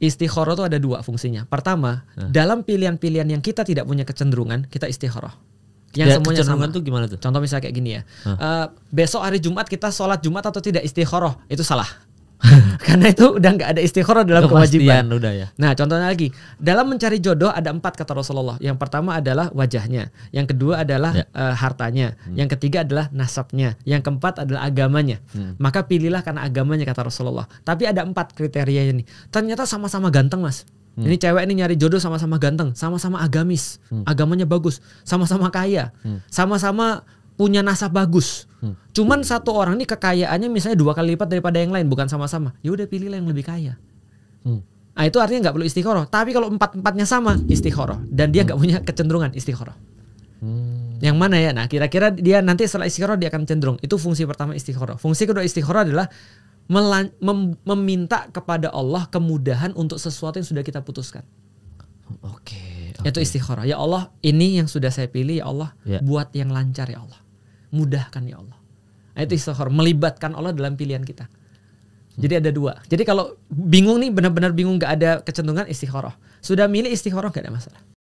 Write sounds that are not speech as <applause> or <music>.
Istiqoroh itu ada dua fungsinya. Pertama, nah. dalam pilihan-pilihan yang kita tidak punya kecenderungan, kita istiqoroh. Yang ya, semuanya sama. tuh gimana tuh? Contoh misalnya kayak gini ya. Nah. Uh, besok hari Jumat kita sholat Jumat atau tidak istiqoroh itu salah. <laughs> karena itu udah nggak ada istikharah dalam kewajiban. Udah ya. Nah, contohnya lagi, dalam mencari jodoh ada empat kata Rasulullah. Yang pertama adalah wajahnya, yang kedua adalah ya. uh, hartanya, hmm. yang ketiga adalah nasabnya, yang keempat adalah agamanya. Hmm. Maka pilihlah karena agamanya kata Rasulullah. Tapi ada empat kriteria ini. Ternyata sama-sama ganteng, Mas. Hmm. Ini cewek ini nyari jodoh sama-sama ganteng, sama-sama agamis, hmm. agamanya bagus, sama-sama kaya, hmm. sama-sama hmm punya nasab bagus. Hmm. Cuman satu orang ini kekayaannya misalnya dua kali lipat daripada yang lain, bukan sama-sama. Ya udah pilihlah yang lebih kaya. Hmm. Nah, itu artinya nggak perlu istiqoroh. Tapi kalau empat empatnya sama istiqoroh dan dia hmm. nggak hmm. punya kecenderungan istiqoroh. Hmm. Yang mana ya? Nah, kira-kira dia nanti setelah istiqoroh dia akan cenderung. Itu fungsi pertama istiqoroh. Fungsi kedua istiqoroh adalah melan- mem- meminta kepada Allah kemudahan untuk sesuatu yang sudah kita putuskan. Oke. Okay, okay. Itu istiqoroh. Ya Allah, ini yang sudah saya pilih. Ya Allah, yeah. buat yang lancar ya Allah. Mudahkan ya Allah. Nah, itu istighfar, melibatkan Allah dalam pilihan kita. Jadi ada dua. Jadi kalau bingung nih benar-benar bingung gak ada kecenderungan istikharah. Sudah milih istikharah gak ada masalah.